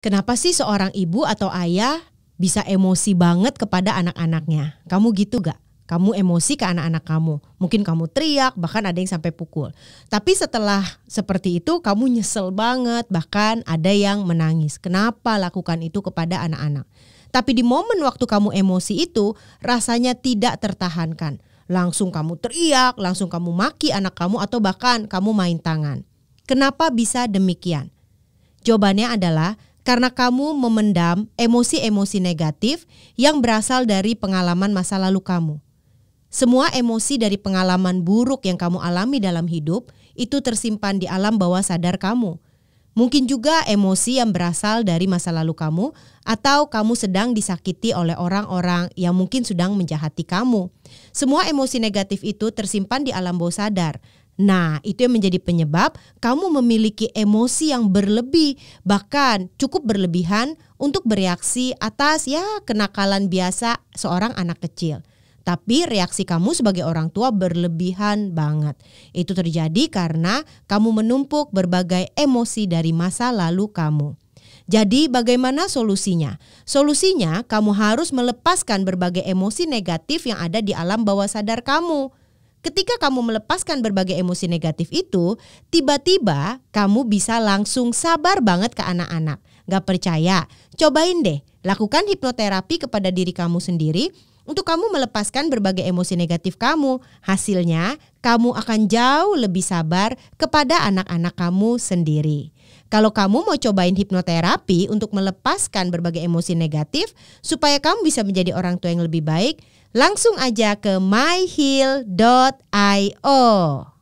kenapa sih seorang ibu atau ayah bisa emosi banget kepada anak-anaknya? Kamu gitu gak? Kamu emosi ke anak-anak kamu. Mungkin kamu teriak, bahkan ada yang sampai pukul. Tapi setelah seperti itu, kamu nyesel banget, bahkan ada yang menangis. Kenapa lakukan itu kepada anak-anak? Tapi di momen waktu kamu emosi itu, rasanya tidak tertahankan. Langsung kamu teriak, langsung kamu maki anak kamu, atau bahkan kamu main tangan. Kenapa bisa demikian? Jawabannya adalah karena kamu memendam emosi-emosi negatif yang berasal dari pengalaman masa lalu kamu. Semua emosi dari pengalaman buruk yang kamu alami dalam hidup itu tersimpan di alam bawah sadar kamu. Mungkin juga emosi yang berasal dari masa lalu kamu, atau kamu sedang disakiti oleh orang-orang yang mungkin sedang menjahati kamu. Semua emosi negatif itu tersimpan di alam bawah sadar, Nah, itu yang menjadi penyebab kamu memiliki emosi yang berlebih, bahkan cukup berlebihan untuk bereaksi atas ya kenakalan biasa seorang anak kecil. Tapi reaksi kamu sebagai orang tua berlebihan banget. Itu terjadi karena kamu menumpuk berbagai emosi dari masa lalu kamu. Jadi, bagaimana solusinya? Solusinya, kamu harus melepaskan berbagai emosi negatif yang ada di alam bawah sadar kamu. Ketika kamu melepaskan berbagai emosi negatif itu, tiba-tiba kamu bisa langsung sabar banget ke anak-anak. Gak percaya? Cobain deh, lakukan hipnoterapi kepada diri kamu sendiri untuk kamu melepaskan berbagai emosi negatif kamu. Hasilnya, kamu akan jauh lebih sabar kepada anak-anak kamu sendiri. Kalau kamu mau cobain hipnoterapi untuk melepaskan berbagai emosi negatif supaya kamu bisa menjadi orang tua yang lebih baik, langsung aja ke myheal.io.